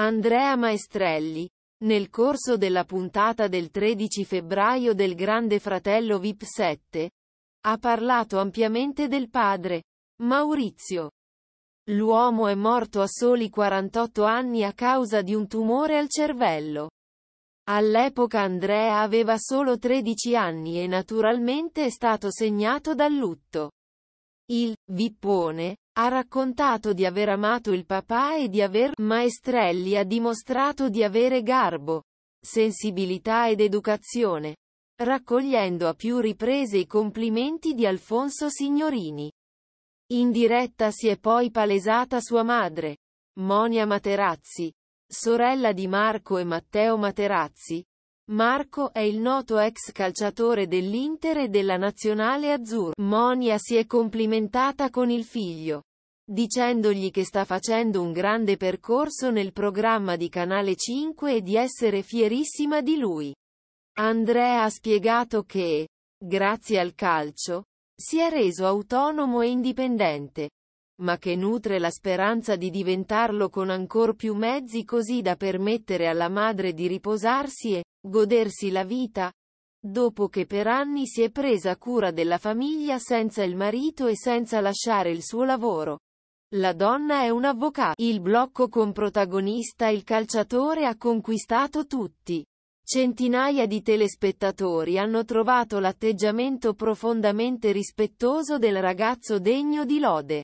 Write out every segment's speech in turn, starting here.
Andrea Maestrelli. Nel corso della puntata del 13 febbraio del Grande Fratello VIP 7, ha parlato ampiamente del padre, Maurizio. L'uomo è morto a soli 48 anni a causa di un tumore al cervello. All'epoca Andrea aveva solo 13 anni e naturalmente è stato segnato dal lutto. Il vippone ha raccontato di aver amato il papà e di aver, Maestrelli ha dimostrato di avere garbo, sensibilità ed educazione, raccogliendo a più riprese i complimenti di Alfonso Signorini. In diretta si è poi palesata sua madre, Monia Materazzi, sorella di Marco e Matteo Materazzi. Marco è il noto ex calciatore dell'Inter e della nazionale azzurra. Monia si è complimentata con il figlio dicendogli che sta facendo un grande percorso nel programma di Canale 5 e di essere fierissima di lui. Andrea ha spiegato che, grazie al calcio, si è reso autonomo e indipendente, ma che nutre la speranza di diventarlo con ancor più mezzi così da permettere alla madre di riposarsi e godersi la vita, dopo che per anni si è presa cura della famiglia senza il marito e senza lasciare il suo lavoro. La donna è un avvocato. Il blocco con protagonista il calciatore ha conquistato tutti. Centinaia di telespettatori hanno trovato l'atteggiamento profondamente rispettoso del ragazzo degno di lode.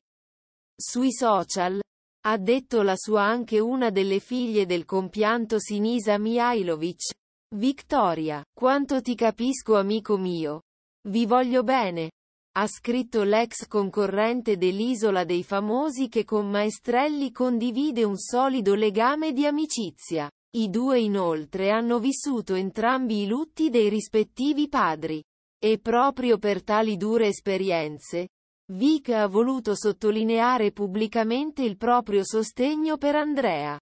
Sui social, ha detto la sua anche una delle figlie del compianto Sinisa Mihailovic. Vittoria, quanto ti capisco amico mio. Vi voglio bene ha scritto l'ex concorrente dell'Isola dei Famosi che con Maestrelli condivide un solido legame di amicizia. I due inoltre hanno vissuto entrambi i lutti dei rispettivi padri. E proprio per tali dure esperienze, Vic ha voluto sottolineare pubblicamente il proprio sostegno per Andrea.